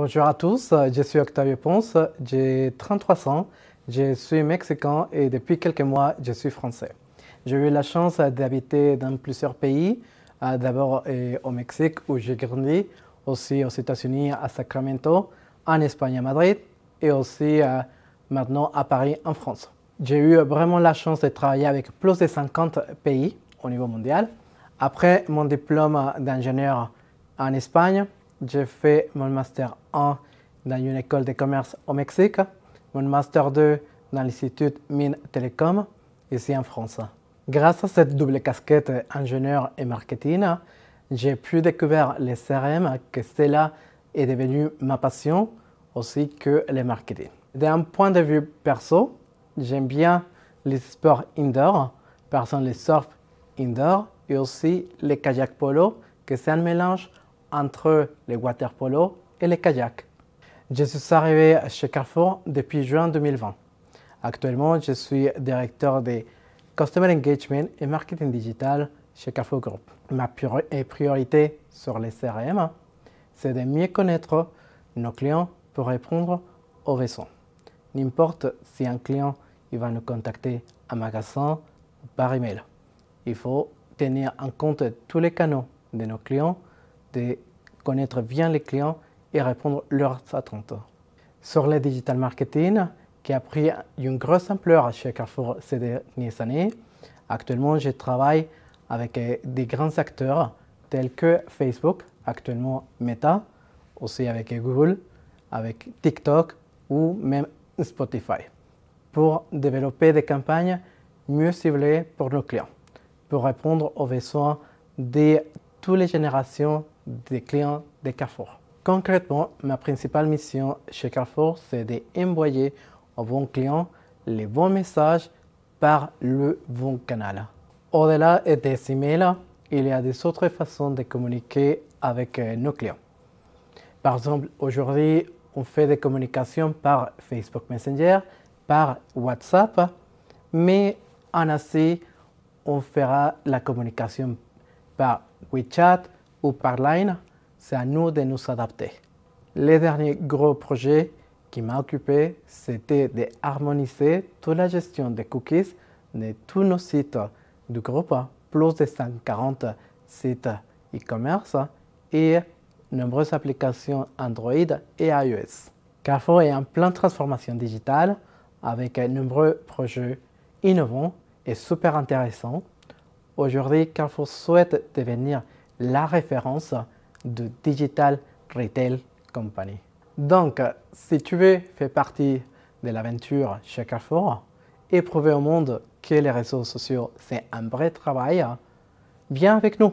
Bonjour à tous, je suis Octavio Ponce, j'ai 33 ans, je suis mexicain et depuis quelques mois, je suis français. J'ai eu la chance d'habiter dans plusieurs pays, euh, d'abord euh, au Mexique où j'ai grandi, aussi aux États-Unis à Sacramento, en Espagne à Madrid et aussi euh, maintenant à Paris en France. J'ai eu vraiment la chance de travailler avec plus de 50 pays au niveau mondial. Après mon diplôme d'ingénieur en Espagne, j'ai fait mon master 1 dans une école de commerce au Mexique, mon master 2 dans l'Institut Mines Télécom, ici en France. Grâce à cette double casquette ingénieur et marketing, j'ai pu découvrir les CRM, que cela est devenu ma passion, aussi que le marketing. D'un point de vue perso, j'aime bien les sports indoor, par exemple les surf indoor et aussi le kayak polo, que c'est un mélange entre les waterpolo et les kayaks. Je suis arrivé chez Carrefour depuis juin 2020. Actuellement, je suis directeur des Customer Engagement et Marketing Digital chez Carrefour Group. Ma priorité sur les CRM, c'est de mieux connaître nos clients pour répondre aux besoins. N'importe si un client il va nous contacter en magasin ou par email. Il faut tenir en compte tous les canaux de nos clients de connaître bien les clients et répondre leurs attentes. Sur le digital marketing, qui a pris une grosse ampleur chez Carrefour ces dernières années, actuellement je travaille avec des grands acteurs tels que Facebook, actuellement Meta, aussi avec Google, avec TikTok ou même Spotify, pour développer des campagnes mieux ciblées pour nos clients, pour répondre aux besoins de toutes les générations des clients de Carrefour. Concrètement, ma principale mission chez Carrefour, c'est d'envoyer aux bons clients les bons messages par le bon canal. Au-delà des emails, il y a des autres façons de communiquer avec euh, nos clients. Par exemple, aujourd'hui, on fait des communications par Facebook Messenger, par WhatsApp, mais en Asie, on fera la communication par WeChat, ou par line, c'est à nous de nous adapter. Le dernier gros projet qui m'a occupé, c'était d'harmoniser toute la gestion des cookies de tous nos sites du groupe, plus de 140 sites e-commerce et nombreuses applications Android et iOS. Carrefour est en pleine transformation digitale avec nombreux projets innovants et super intéressants. Aujourd'hui, Carrefour souhaite devenir la référence de Digital Retail Company. Donc, si tu veux faire partie de l'aventure chez Carrefour et prouver au monde que les réseaux sociaux, c'est un vrai travail, viens avec nous.